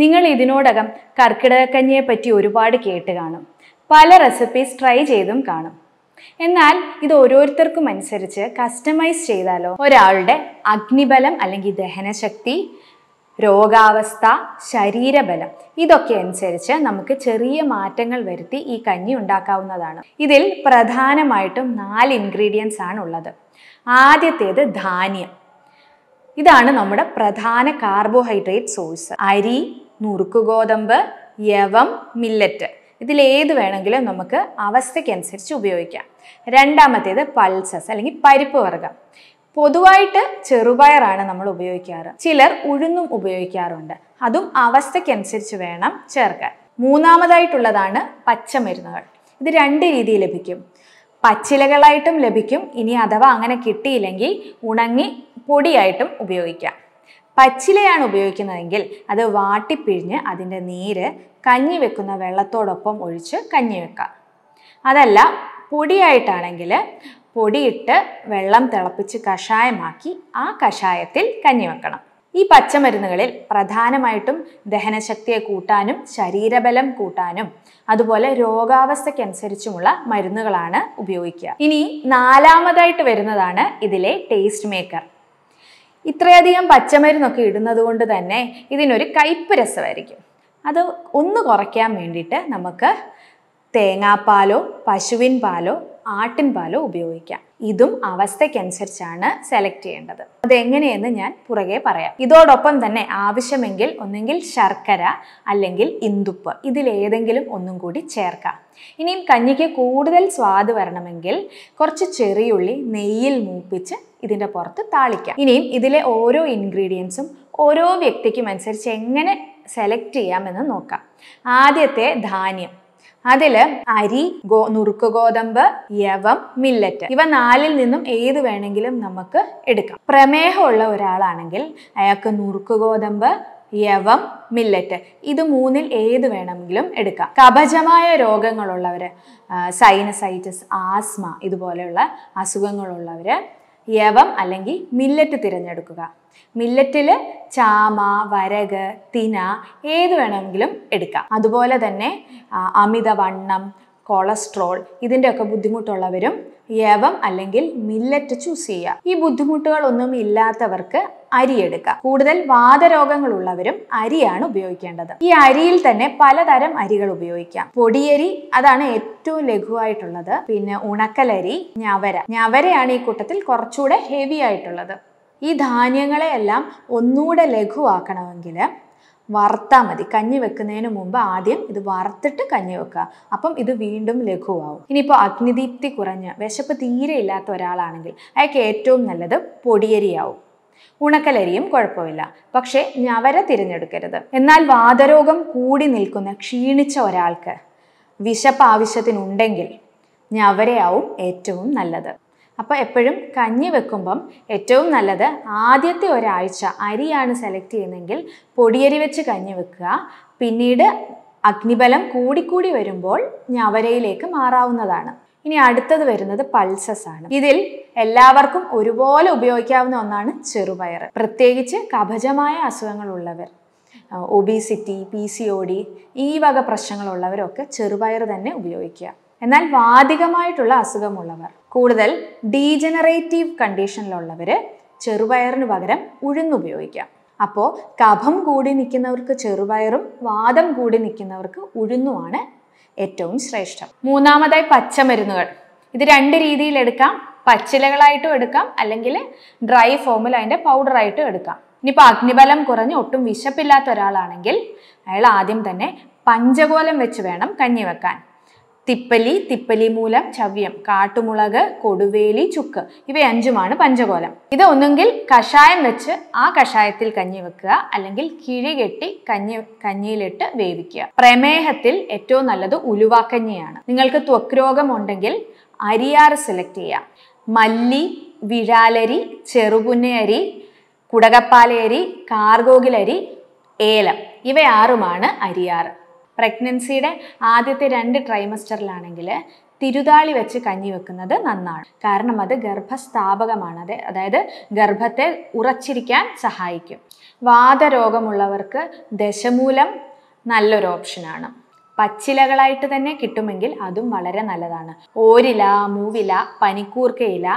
നിങ്ങൾ ഇതിനോടകം കർക്കിടകക്കഞ്ഞിയെ പറ്റി ഒരുപാട് കേട്ട് കാണും പല റെസിപ്പീസ് ട്രൈ ചെയ്തും കാണും എന്നാൽ ഇത് ഓരോരുത്തർക്കും അനുസരിച്ച് കസ്റ്റമൈസ് ചെയ്താലോ ഒരാളുടെ അഗ്നിബലം അല്ലെങ്കിൽ ദഹനശക്തി രോഗാവസ്ഥ ശരീരബലം ഇതൊക്കെ അനുസരിച്ച് നമുക്ക് ചെറിയ മാറ്റങ്ങൾ വരുത്തി ഈ കഞ്ഞി ഉണ്ടാക്കാവുന്നതാണ് ഇതിൽ പ്രധാനമായിട്ടും നാല് ഇൻഗ്രീഡിയൻസ് ആണ് ഉള്ളത് ആദ്യത്തേത് ധാന്യം ഇതാണ് നമ്മുടെ പ്രധാന കാർബോഹൈഡ്രേറ്റ് സോഴ്സ് അരി ഗോതമ്പ് യവം മില്ലറ്റ് ഇതിലേത് വേണമെങ്കിലും നമുക്ക് അവസ്ഥയ്ക്കനുസരിച്ച് ഉപയോഗിക്കാം രണ്ടാമത്തേത് പൾസസ് അല്ലെങ്കിൽ പരിപ്പ് വർഗം പൊതുവായിട്ട് ചെറുപയറാണ് നമ്മൾ ഉപയോഗിക്കാറ് ചിലർ ഉഴുന്നും ഉപയോഗിക്കാറുണ്ട് അതും അവസ്ഥയ്ക്കനുസരിച്ച് വേണം ചേർക്കാൻ മൂന്നാമതായിട്ടുള്ളതാണ് പച്ചമരുന്നുകൾ ഇത് രണ്ട് രീതിയിൽ ലഭിക്കും പച്ചിലകളായിട്ടും ലഭിക്കും ഇനി അഥവാ അങ്ങനെ കിട്ടിയില്ലെങ്കിൽ ഉണങ്ങി പൊടിയായിട്ടും ഉപയോഗിക്കാം പച്ചിലയാണ് ഉപയോഗിക്കുന്നതെങ്കിൽ അത് വാട്ടിപ്പിഴിഞ്ഞ് അതിൻ്റെ നീര് കഞ്ഞി വെക്കുന്ന വെള്ളത്തോടൊപ്പം ഒഴിച്ച് കഞ്ഞി വെക്കാം അതല്ല പൊടിയായിട്ടാണെങ്കിൽ പൊടിയിട്ട് വെള്ളം തിളപ്പിച്ച് കഷായമാക്കി ആ കഷായത്തിൽ കഞ്ഞി വെക്കണം ഈ പച്ചമരുന്നുകളിൽ പ്രധാനമായിട്ടും ദഹനശക്തിയെ കൂട്ടാനും ശരീരബലം കൂട്ടാനും അതുപോലെ രോഗാവസ്ഥയ്ക്കനുസരിച്ചുമുള്ള മരുന്നുകളാണ് ഉപയോഗിക്കുക ഇനി നാലാമതായിട്ട് വരുന്നതാണ് ഇതിലെ ടേസ്റ്റ് മേക്കർ ഇത്രയധികം പച്ചമരുന്നൊക്കെ ഇടുന്നത് കൊണ്ട് തന്നെ ഇതിനൊരു കയ്പ്പ് രസമായിരിക്കും അത് ഒന്ന് കുറയ്ക്കാൻ വേണ്ടിയിട്ട് നമുക്ക് തേങ്ങാപ്പാലോ പശുവിൻ പാലോ ആട്ടിൻ പാലോ ഉപയോഗിക്കാം ഇതും അവസ്ഥയ്ക്കനുസരിച്ചാണ് സെലക്ട് ചെയ്യേണ്ടത് അതെങ്ങനെയെന്ന് ഞാൻ പുറകെ പറയാം ഇതോടൊപ്പം തന്നെ ആവശ്യമെങ്കിൽ ഒന്നെങ്കിൽ ശർക്കര അല്ലെങ്കിൽ ഇന്തുപ്പ് ഇതിലേതെങ്കിലും ഒന്നും കൂടി ചേർക്കാം ഇനിയും കഞ്ഞിക്ക് കൂടുതൽ സ്വാദ് വരണമെങ്കിൽ കുറച്ച് ചെറിയുള്ളി നെയ്യിൽ മൂപ്പിച്ച് ഇതിൻ്റെ പുറത്ത് താളിക്കാം ഇനിയും ഇതിലെ ഓരോ ഇൻഗ്രീഡിയൻസും ഓരോ വ്യക്തിക്കും അനുസരിച്ച് എങ്ങനെ സെലക്ട് ചെയ്യാമെന്ന് നോക്കാം ആദ്യത്തെ ധാന്യം അതിൽ അരി ഗോ നുറുക്ക് ഗോതമ്പ് യവം മില്ലറ്റ് ഇവ നാലിൽ നിന്നും ഏത് വേണമെങ്കിലും നമുക്ക് എടുക്കാം പ്രമേഹമുള്ള ഒരാളാണെങ്കിൽ അയാൾക്ക് നുറുക്ക് ഗോതമ്പ് യവം മില്ലറ്റ് ഇത് മൂന്നിൽ ഏത് വേണമെങ്കിലും എടുക്കാം കപജമായ രോഗങ്ങളുള്ളവർ സൈനസൈറ്റിസ് ആസ്മ ഇതുപോലെയുള്ള അസുഖങ്ങളുള്ളവർ യവം അല്ലെങ്കിൽ മില്ലറ്റ് തിരഞ്ഞെടുക്കുക മില്ലറ്റിൽ ചാമ വരക് തിന ഏത് വേണമെങ്കിലും എടുക്കാം അതുപോലെ തന്നെ അമിതവണ്ണം കൊളസ്ട്രോൾ ഇതിൻ്റെയൊക്കെ ബുദ്ധിമുട്ടുള്ളവരും യവം അല്ലെങ്കിൽ മില്ലറ്റ് ചൂസ് ചെയ്യുക ഈ ബുദ്ധിമുട്ടുകളൊന്നും ഇല്ലാത്തവർക്ക് അരി എടുക്കുക കൂടുതൽ ഉള്ളവരും അരിയാണ് ഉപയോഗിക്കേണ്ടത് ഈ അരിയിൽ തന്നെ പലതരം അരികൾ ഉപയോഗിക്കാം പൊടിയരി അതാണ് ഏറ്റവും ലഘുവായിട്ടുള്ളത് പിന്നെ ഉണക്കലരി ഞവര ഞവരയാണ് ഈ കൂട്ടത്തിൽ കുറച്ചുകൂടെ ഹെവി ആയിട്ടുള്ളത് ഈ ധാന്യങ്ങളെയെല്ലാം ഒന്നുകൂടെ ലഘുവാക്കണമെങ്കിൽ വറുത്താൽ മതി കഞ്ഞി വെക്കുന്നതിന് മുമ്പ് ആദ്യം ഇത് വറുത്തിട്ട് കഞ്ഞി വെക്കുക അപ്പം ഇത് വീണ്ടും ലഘുവാകും ഇനിയിപ്പോൾ അഗ്നിദീപ്തി കുറഞ്ഞ വിശപ്പ് തീരെ ഇല്ലാത്ത ഒരാളാണെങ്കിൽ അയാൾക്ക് ഏറ്റവും നല്ലത് പൊടിയരിയാവും ഉണക്കലരിയും കുഴപ്പമില്ല പക്ഷേ ഞവര തിരഞ്ഞെടുക്കരുത് എന്നാൽ വാതരോഗം കൂടി നിൽക്കുന്ന ക്ഷീണിച്ച ഒരാൾക്ക് വിശപ്പ് ആവശ്യത്തിനുണ്ടെങ്കിൽ ഞവരയാവും ഏറ്റവും നല്ലത് അപ്പോൾ എപ്പോഴും കഞ്ഞി വെക്കുമ്പം ഏറ്റവും നല്ലത് ആദ്യത്തെ ഒരാഴ്ച അരിയാണ് സെലക്ട് ചെയ്യുന്നതെങ്കിൽ പൊടിയരി വെച്ച് കഞ്ഞി വെക്കുക പിന്നീട് അഗ്നിബലം കൂടിക്കൂടി വരുമ്പോൾ ഞവരയിലേക്ക് മാറാവുന്നതാണ് ഇനി അടുത്തത് വരുന്നത് പൾസസ് ആണ് ഇതിൽ എല്ലാവർക്കും ഒരുപോലെ ഉപയോഗിക്കാവുന്ന ഒന്നാണ് ചെറുപയർ പ്രത്യേകിച്ച് അസുഖങ്ങൾ അസുഖങ്ങളുള്ളവർ obesity P C O D ഈ വക പ്രശ്നങ്ങളുള്ളവരൊക്കെ ചെറുപയർ തന്നെ ഉപയോഗിക്കുക എന്നാൽ വാദികമായിട്ടുള്ള അസുഖമുള്ളവർ കൂടുതൽ ഡീജനറേറ്റീവ് കണ്ടീഷനിലുള്ളവർ ചെറുപയറിന് പകരം ഉഴുന്നുപയോഗിക്കാം അപ്പോൾ കഫം കൂടി നിൽക്കുന്നവർക്ക് ചെറുപയറും വാദം കൂടി നിൽക്കുന്നവർക്ക് ഉഴുന്നുമാണ് ഏറ്റവും ശ്രേഷ്ഠം മൂന്നാമതായി പച്ചമരുന്നുകൾ ഇത് രണ്ട് രീതിയിൽ എടുക്കാം പച്ചിലകളായിട്ടും എടുക്കാം അല്ലെങ്കിൽ ഡ്രൈ ഫോമിൽ അതിൻ്റെ പൗഡറായിട്ടും എടുക്കാം ഇനിയിപ്പോൾ അഗ്നിബലം കുറഞ്ഞ് ഒട്ടും വിശപ്പില്ലാത്ത ഒരാളാണെങ്കിൽ അയാൾ ആദ്യം തന്നെ പഞ്ചകോലം വെച്ച് വേണം കഞ്ഞി വെക്കാൻ തിപ്പലി തിപ്പലി മൂലം ചവ്യം കാട്ടുമുളക് കൊടുവേലി ചുക്ക് ഇവയഞ്ചുമാണ് പഞ്ചകോലം ഇത് ഒന്നുകിൽ കഷായം വെച്ച് ആ കഷായത്തിൽ കഞ്ഞി വെക്കുക അല്ലെങ്കിൽ കെട്ടി കഞ്ഞി കഞ്ഞിയിലിട്ട് വേവിക്കുക പ്രമേഹത്തിൽ ഏറ്റവും നല്ലത് ഉലുവാക്കഞ്ഞിയാണ് നിങ്ങൾക്ക് ത്വക് ഉണ്ടെങ്കിൽ അരിയാറ് സെലക്ട് ചെയ്യാം മല്ലി വിഴാലരി ചെറുപുന്നയരി കുടകപ്പാലയരി കാർഗോകിലരി ഏലം ഇവയാറുമാണ് അരിയാറ് പ്രഗ്നൻസിയുടെ ആദ്യത്തെ രണ്ട് ട്രൈമസ്റ്ററിലാണെങ്കിൽ തിരുതാളി വെച്ച് കഞ്ഞി വെക്കുന്നത് നന്നാണ് കാരണം അത് ഗർഭസ്ഥാപകമാണ് അത് അതായത് ഗർഭത്തെ ഉറച്ചിരിക്കാൻ സഹായിക്കും വാതരോഗമുള്ളവർക്ക് ദശമൂലം നല്ലൊരു ഓപ്ഷനാണ് പച്ചിലകളായിട്ട് തന്നെ കിട്ടുമെങ്കിൽ അതും വളരെ നല്ലതാണ് ഓരില മൂവില പനിക്കൂർക്കയില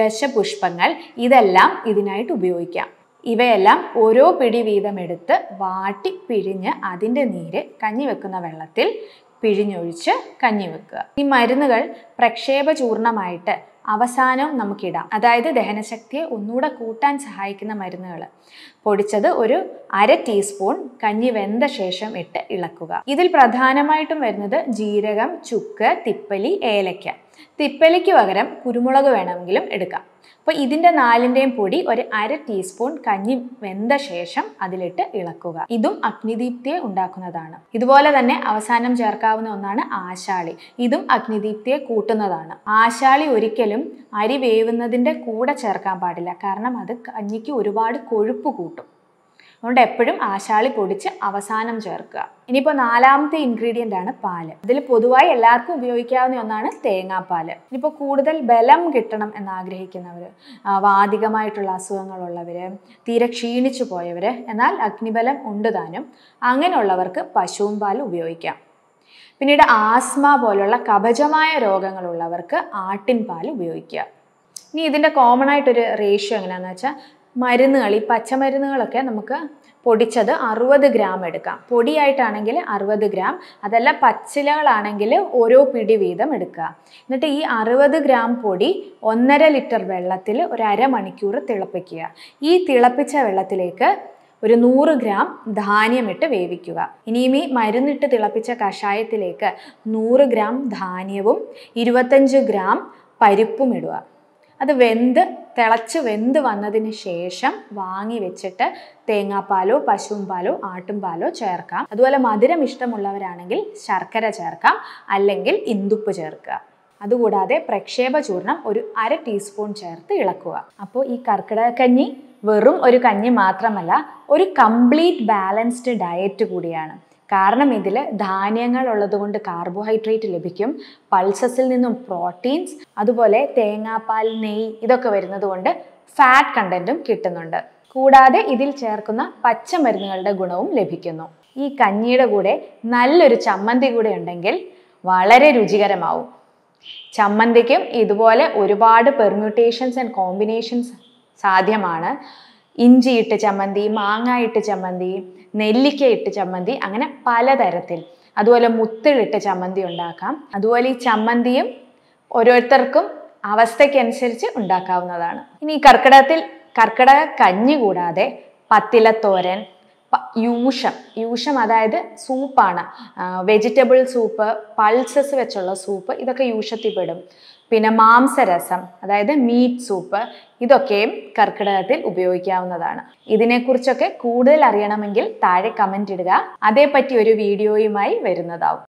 ദശപുഷ്പങ്ങൾ ഇതെല്ലാം ഇതിനായിട്ട് ഉപയോഗിക്കാം ഇവയെല്ലാം ഓരോ പിടി വീതം എടുത്ത് വാട്ടി പിഴിഞ്ഞ് അതിൻ്റെ നീര് കഞ്ഞി വെക്കുന്ന വെള്ളത്തിൽ പിഴിഞ്ഞൊഴിച്ച് കഞ്ഞി വെക്കുക ഈ മരുന്നുകൾ പ്രക്ഷേപ ചൂർണമായിട്ട് അവസാനം നമുക്കിടാം അതായത് ദഹനശക്തിയെ ഒന്നുകൂടെ കൂട്ടാൻ സഹായിക്കുന്ന മരുന്നുകൾ പൊടിച്ചത് ഒരു അര ടീസ്പൂൺ കഞ്ഞി വെന്ത ശേഷം ഇട്ട് ഇളക്കുക ഇതിൽ പ്രധാനമായിട്ടും വരുന്നത് ജീരകം ചുക്ക് തിപ്പലി ഏലക്ക തിപ്പലയ്ക്ക് പകരം കുരുമുളക് വേണമെങ്കിലും എടുക്കാം അപ്പോൾ ഇതിൻ്റെ നാലിൻ്റെയും പൊടി ഒരു അര ടീസ്പൂൺ കഞ്ഞി വെന്ത ശേഷം അതിലിട്ട് ഇളക്കുക ഇതും അഗ്നിദീപ്തിയെ ഉണ്ടാക്കുന്നതാണ് ഇതുപോലെ തന്നെ അവസാനം ചേർക്കാവുന്ന ഒന്നാണ് ആശാളി ഇതും അഗ്നിദീപ്തിയെ കൂട്ടുന്നതാണ് ആശാളി ഒരിക്കലും അരി വേവുന്നതിൻ്റെ കൂടെ ചേർക്കാൻ പാടില്ല കാരണം അത് കഞ്ഞിക്ക് ഒരുപാട് കൊഴുപ്പ് കൂട്ടും അതുകൊണ്ട് എപ്പോഴും ആശാളി പൊടിച്ച് അവസാനം ചേർക്കുക ഇനിയിപ്പോൾ നാലാമത്തെ ഇൻഗ്രീഡിയൻ്റ് ആണ് പാല് ഇതിൽ പൊതുവായി എല്ലാവർക്കും ഉപയോഗിക്കാവുന്ന ഒന്നാണ് തേങ്ങാപ്പാൽ ഇനിയിപ്പോൾ കൂടുതൽ ബലം കിട്ടണം എന്നാഗ്രഹിക്കുന്നവർ വാദികമായിട്ടുള്ള അസുഖങ്ങളുള്ളവർ തീരെ ക്ഷീണിച്ചു പോയവർ എന്നാൽ അഗ്നിബലം ഉണ്ട് താനും അങ്ങനെയുള്ളവർക്ക് പശുവും പാൽ ഉപയോഗിക്കാം പിന്നീട് ആസ്മ പോലുള്ള കപചമായ രോഗങ്ങളുള്ളവർക്ക് ആട്ടിൻ പാൽ ഉപയോഗിക്കുക ഇനി ഇതിൻ്റെ കോമൺ ആയിട്ടൊരു റേഷ്യോ എങ്ങനെയാണെന്ന് വെച്ചാൽ മരുന്നുകൾ ഈ പച്ചമരുന്നുകളൊക്കെ നമുക്ക് പൊടിച്ചത് അറുപത് ഗ്രാം എടുക്കാം പൊടിയായിട്ടാണെങ്കിൽ അറുപത് ഗ്രാം അതല്ല പച്ചിലകളാണെങ്കിൽ ഓരോ പിടി വീതം എടുക്കുക എന്നിട്ട് ഈ അറുപത് ഗ്രാം പൊടി ഒന്നര ലിറ്റർ വെള്ളത്തിൽ ഒരു അരമണിക്കൂർ തിളപ്പിക്കുക ഈ തിളപ്പിച്ച വെള്ളത്തിലേക്ക് ഒരു നൂറ് ഗ്രാം ധാന്യമിട്ട് വേവിക്കുക ഇനിയും ഈ മരുന്നിട്ട് തിളപ്പിച്ച കഷായത്തിലേക്ക് നൂറ് ഗ്രാം ധാന്യവും ഇരുപത്തഞ്ച് ഗ്രാം പരിപ്പും ഇടുക അത് വെന്ത് തിളച്ച് വെന്ത് വന്നതിന് ശേഷം വാങ്ങി വെച്ചിട്ട് തേങ്ങാപ്പാലോ പശുവും പാലോ ആട്ടുംപാലോ ചേർക്കാം അതുപോലെ മധുരം ഇഷ്ടമുള്ളവരാണെങ്കിൽ ശർക്കര ചേർക്കാം അല്ലെങ്കിൽ ഇന്ദുപ്പ് ചേർക്കുക അതുകൂടാതെ പ്രക്ഷേപ ചൂർണം ഒരു അര ടീസ്പൂൺ ചേർത്ത് ഇളക്കുക അപ്പോൾ ഈ കർക്കിടകക്കഞ്ഞി വെറും ഒരു കഞ്ഞി മാത്രമല്ല ഒരു കംപ്ലീറ്റ് ബാലൻസ്ഡ് ഡയറ്റ് കൂടിയാണ് കാരണം ഇതിൽ ധാന്യങ്ങൾ ഉള്ളതുകൊണ്ട് കാർബോഹൈഡ്രേറ്റ് ലഭിക്കും പൾസസിൽ നിന്നും പ്രോട്ടീൻസ് അതുപോലെ തേങ്ങാപ്പാൽ നെയ്യ് ഇതൊക്കെ വരുന്നത് കൊണ്ട് ഫാറ്റ് കണ്ടന്റും കിട്ടുന്നുണ്ട് കൂടാതെ ഇതിൽ ചേർക്കുന്ന പച്ചമരുന്നുകളുടെ ഗുണവും ലഭിക്കുന്നു ഈ കഞ്ഞിയുടെ കൂടെ നല്ലൊരു ചമ്മന്തി കൂടെ ഉണ്ടെങ്കിൽ വളരെ രുചികരമാവും ചമ്മന്തിക്കും ഇതുപോലെ ഒരുപാട് പെർമ്യൂട്ടേഷൻസ് ആൻഡ് കോമ്പിനേഷൻസ് സാധ്യമാണ് ഇഞ്ചി ഇട്ട് ചമ്മന്തി മാങ്ങ ഇട്ട് ചമ്മന്തി നെല്ലിക്ക ഇട്ട് ചമ്മന്തി അങ്ങനെ പലതരത്തിൽ അതുപോലെ മുത്തിലിട്ട് ചമ്മന്തി ഉണ്ടാക്കാം അതുപോലെ ഈ ചമ്മന്തിയും ഓരോരുത്തർക്കും അവസ്ഥയ്ക്കനുസരിച്ച് ഉണ്ടാക്കാവുന്നതാണ് ഇനി കർക്കിടകത്തിൽ കർക്കിടക കഞ്ഞി കൂടാതെ പത്തിലത്തോരൻ യൂഷം യൂഷം അതായത് സൂപ്പാണ് വെജിറ്റബിൾ സൂപ്പ് പൾസസ് വെച്ചുള്ള സൂപ്പ് ഇതൊക്കെ യൂഷത്തിൽ പെടും പിന്നെ മാംസരസം അതായത് മീറ്റ് സൂപ്പ് ഇതൊക്കെയും കർക്കിടകത്തിൽ ഉപയോഗിക്കാവുന്നതാണ് ഇതിനെക്കുറിച്ചൊക്കെ കൂടുതൽ അറിയണമെങ്കിൽ താഴെ കമന്റ് ഇടുക അതേപ്പറ്റി ഒരു വീഡിയോയുമായി വരുന്നതാവും